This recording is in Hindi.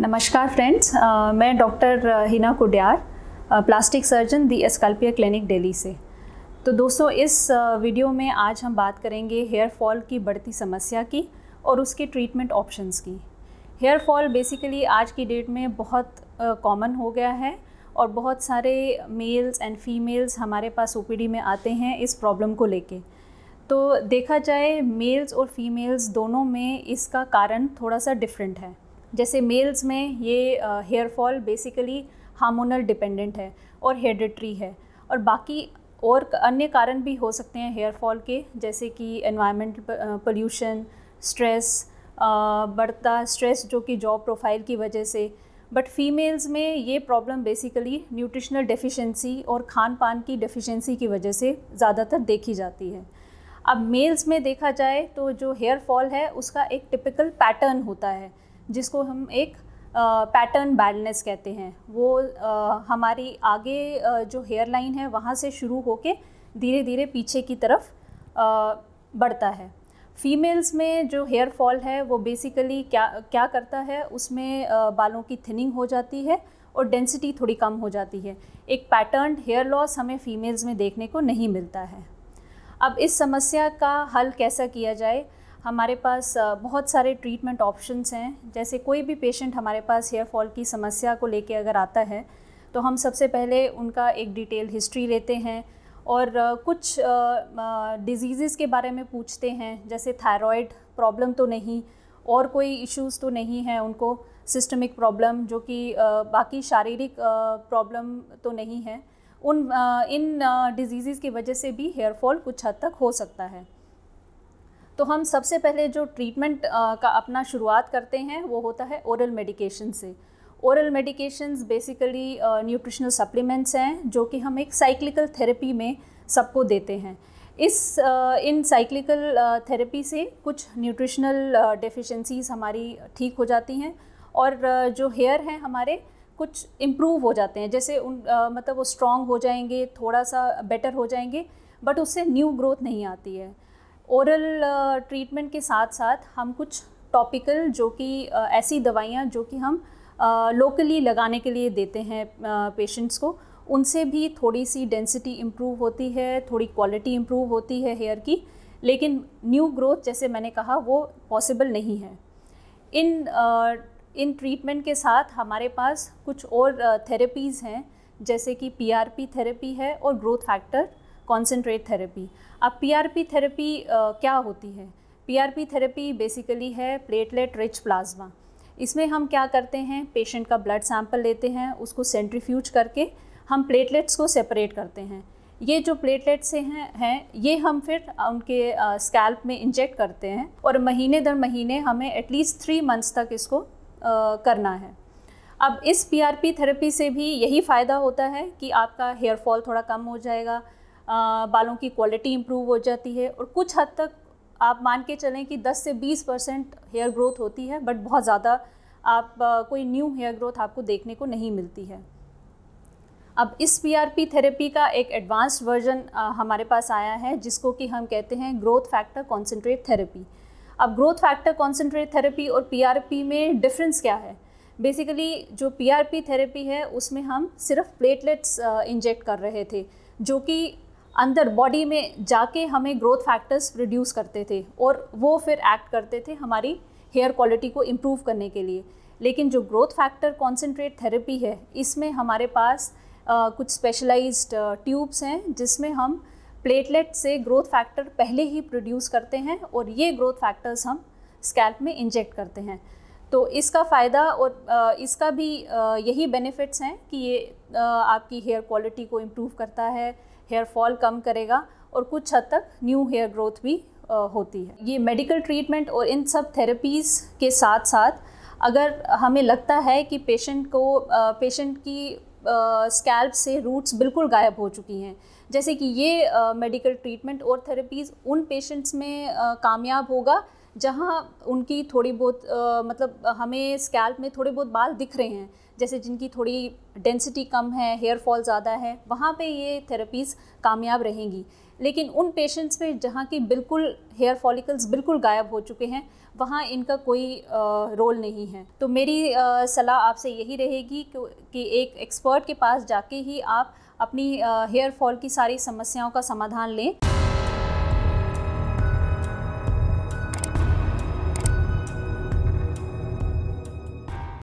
नमस्कार फ्रेंड्स मैं doctor Hina Kudiyar plastic surgeon the Esculpia clinic Delhi से तो दोस्तों इस वीडियो में आज हम बात करेंगे हेयर फॉल की बढ़ती समस्या की और उसके ट्रीटमेंट ऑप्शंस की हेयर फॉल बेसिकली आज की डेट में बहुत कॉमन हो गया है और बहुत सारे मेल्स एंड फीमेल्स हमारे पास ओ में आते हैं इस प्रॉब्लम को लेके तो देखा जाए मेल्स और फीमेल्स दोनों में इसका कारण थोड़ा सा डिफरेंट है जैसे मेल्स में ये hair fall basically hormonal dependent है और हेडट्री है और बाकी और अन्य कारण भी हो सकते हैं हेयर फॉल के जैसे कि एनवायरमेंट पोल्यूशन स्ट्रेस बढ़ता स्ट्रेस जो कि जॉब प्रोफाइल की वजह से बट फीमेल्स में ये प्रॉब्लम बेसिकली न्यूट्रिशनल डेफिशिएंसी और खान पान की डेफिशिएंसी की वजह से ज़्यादातर देखी जाती है अब मेल्स में देखा जाए तो जो हेयर फॉल है उसका एक टिपिकल पैटर्न होता है जिसको हम एक पैटर्न बैडनेस कहते हैं वो uh, हमारी आगे uh, जो हेयर लाइन है वहाँ से शुरू होके धीरे धीरे पीछे की तरफ uh, बढ़ता है फीमेल्स में जो हेयर फॉल है वो बेसिकली क्या क्या करता है उसमें uh, बालों की थिनिंग हो जाती है और डेंसिटी थोड़ी कम हो जाती है एक पैटर्न हेयर लॉस हमें फ़ीमेल्स में देखने को नहीं मिलता है अब इस समस्या का हल कैसा किया जाए हमारे पास बहुत सारे ट्रीटमेंट ऑप्शंस हैं जैसे कोई भी पेशेंट हमारे पास हेयर फॉल की समस्या को लेके अगर आता है तो हम सबसे पहले उनका एक डिटेल हिस्ट्री लेते हैं और कुछ डिजीज़ के बारे में पूछते हैं जैसे थायराइड प्रॉब्लम तो नहीं और कोई इश्यूज़ तो नहीं है उनको सिस्टमिक प्रॉब्लम जो कि बाकी शारीरिक प्रॉब्लम तो नहीं है उन इन डिजीज़ की वजह से भी हेयर फॉल कुछ हद तक हो सकता है तो हम सबसे पहले जो ट्रीटमेंट का अपना शुरुआत करते हैं वो होता है ओरल मेडिकेशन से oral medications basically nutritional supplements हैं जो कि हम एक साइक्लिकल थेरेपी में सबको देते हैं इस इन साइक्लिकल थेरेपी से कुछ न्यूट्रिशनल डेफिशिएंसीज हमारी ठीक हो जाती हैं और जो हेयर हैं हमारे कुछ इम्प्रूव हो जाते हैं जैसे उन मतलब वो स्ट्रॉन्ग हो जाएंगे थोड़ा सा बेटर हो जाएंगे बट उससे न्यू ग्रोथ नहीं आती है ओरल ट्रीटमेंट uh, के साथ साथ हम कुछ टॉपिकल जो कि uh, ऐसी दवाइयाँ जो कि हम लोकली uh, लगाने के लिए देते हैं पेशेंट्स को उनसे भी थोड़ी सी डेंसिटी इम्प्रूव होती है थोड़ी क्वालिटी इम्प्रूव होती है हेयर की लेकिन न्यू ग्रोथ जैसे मैंने कहा वो पॉसिबल नहीं है इन इन ट्रीटमेंट के साथ हमारे पास कुछ और थेरेपीज़ हैं जैसे कि पीआरपी थेरेपी है और ग्रोथ फैक्टर कॉन्सेंट्रेट थेरेपी अब पीआरपी थेरेपी क्या होती है पीआरपी थेरेपी बेसिकली है प्लेटलेट रिच प्लाज्मा इसमें हम क्या करते हैं पेशेंट का ब्लड सैंपल लेते हैं उसको सेंट्रीफ्यूज करके हम प्लेटलेट्स को सेपरेट करते हैं ये जो प्लेटलेट्स हैं हैं ये हम फिर उनके स्कैल्प में इंजेक्ट करते हैं और महीने दर महीने हमें एटलीस्ट थ्री मंथ्स तक इसको आ, करना है अब इस पीआरपी थेरेपी से भी यही फ़ायदा होता है कि आपका हेयर फॉल थोड़ा कम हो जाएगा बालों की क्वालिटी इम्प्रूव हो जाती है और कुछ हद तक आप मान के चलें कि 10 से 20 परसेंट हेयर ग्रोथ होती है बट बहुत ज़्यादा आप कोई न्यू हेयर ग्रोथ आपको देखने को नहीं मिलती है अब इस पीआरपी थेरेपी का एक एडवांस्ड वर्जन हमारे पास आया है जिसको कि हम कहते हैं ग्रोथ फैक्टर कॉन्सेंट्रेट थेरेपी अब ग्रोथ फैक्टर कॉन्सेंट्रेट थेरेपी और पीआरपी में डिफरेंस क्या है बेसिकली जो पीआरपी थेरेपी है उसमें हम सिर्फ प्लेटलेट्स इंजेक्ट कर रहे थे जो कि अंदर बॉडी में जाके हमें ग्रोथ फैक्टर्स प्रोड्यूस करते थे और वो फिर एक्ट करते थे हमारी हेयर क्वालिटी को इम्प्रूव करने के लिए लेकिन जो ग्रोथ फैक्टर कॉन्सेंट्रेट थेरेपी है इसमें हमारे पास आ, कुछ स्पेशलाइज्ड ट्यूब्स हैं जिसमें हम प्लेटलेट से ग्रोथ फैक्टर पहले ही प्रोड्यूस करते हैं और ये ग्रोथ फैक्टर्स हम स्कैल्प में इंजेक्ट करते हैं तो इसका फ़ायदा और इसका भी यही बेनिफिट्स हैं कि ये आपकी हेयर क्वालिटी को इम्प्रूव करता है हेयर फॉल कम करेगा और कुछ हद तक न्यू हेयर ग्रोथ भी होती है ये मेडिकल ट्रीटमेंट और इन सब थेरेपीज़ के साथ साथ अगर हमें लगता है कि पेशेंट को पेशेंट की स्कैल्प से रूट्स बिल्कुल गायब हो चुकी हैं जैसे कि ये मेडिकल ट्रीटमेंट और थेरेपीज़ उन पेशेंट्स में कामयाब होगा जहाँ उनकी थोड़ी बहुत आ, मतलब हमें स्कैल्प में थोड़े बहुत बाल दिख रहे हैं जैसे जिनकी थोड़ी डेंसिटी कम है हेयर फॉल ज़्यादा है वहाँ पे ये थेरेपीज़ कामयाब रहेंगी लेकिन उन पेशेंट्स में जहाँ की बिल्कुल हेयर फॉलिकल्स बिल्कुल गायब हो चुके हैं वहाँ इनका कोई रोल नहीं है तो मेरी सलाह आपसे यही रहेगी कि एक एक्सपर्ट के पास जाके ही आप अपनी हेयर फॉल की सारी समस्याओं का समाधान लें